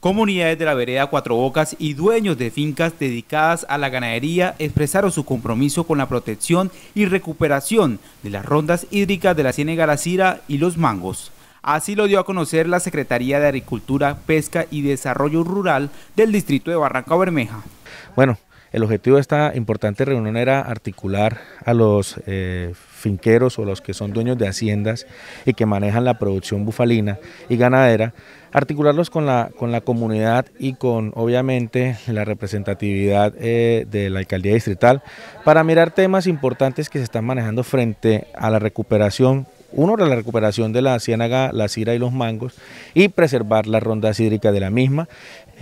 Comunidades de la vereda Cuatro Bocas y dueños de fincas dedicadas a la ganadería expresaron su compromiso con la protección y recuperación de las rondas hídricas de la Ciénega La y los Mangos. Así lo dio a conocer la Secretaría de Agricultura, Pesca y Desarrollo Rural del Distrito de Barranca Bermeja. Bueno, el objetivo de esta importante reunión era articular a los eh, finqueros o los que son dueños de haciendas y que manejan la producción bufalina y ganadera, articularlos con la, con la comunidad y con obviamente la representatividad eh, de la alcaldía distrital para mirar temas importantes que se están manejando frente a la recuperación uno, la recuperación de la ciénaga, la cira y los mangos y preservar la ronda cídrica de la misma.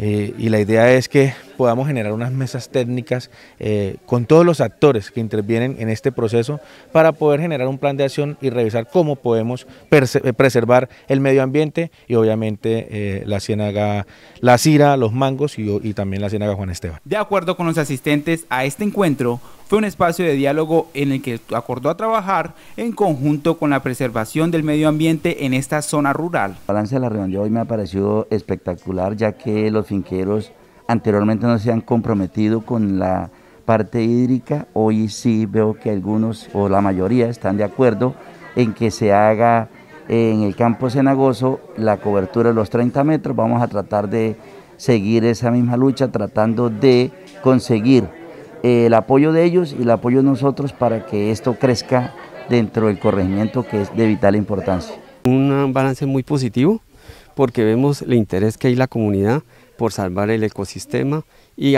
Eh, y la idea es que podamos generar unas mesas técnicas eh, con todos los actores que intervienen en este proceso para poder generar un plan de acción y revisar cómo podemos eh, preservar el medio ambiente y obviamente la ciénaga, la cira, los mangos y también la ciénaga Juan Esteban. De acuerdo con los asistentes a este encuentro, fue un espacio de diálogo en el que acordó a trabajar en conjunto con la preservación del medio ambiente en esta zona rural. La balance de la reunión de hoy me ha parecido espectacular, ya que los finqueros anteriormente no se han comprometido con la parte hídrica, hoy sí veo que algunos o la mayoría están de acuerdo en que se haga eh, en el campo cenagoso la cobertura de los 30 metros. Vamos a tratar de seguir esa misma lucha, tratando de conseguir eh, el apoyo de ellos y el apoyo de nosotros para que esto crezca dentro del corregimiento que es de vital importancia. Un balance muy positivo porque vemos el interés que hay en la comunidad por salvar el ecosistema y,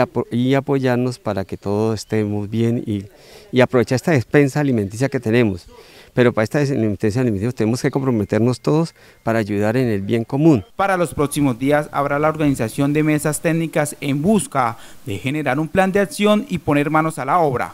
apoyarnos para que todos estemos bien y, y, aprovechar esta despensa alimenticia que tenemos. Pero para esta despensa alimenticia tenemos que comprometernos todos para ayudar en el bien común. Para los próximos días habrá la organización de mesas técnicas en busca de generar un plan de acción y poner manos a la obra.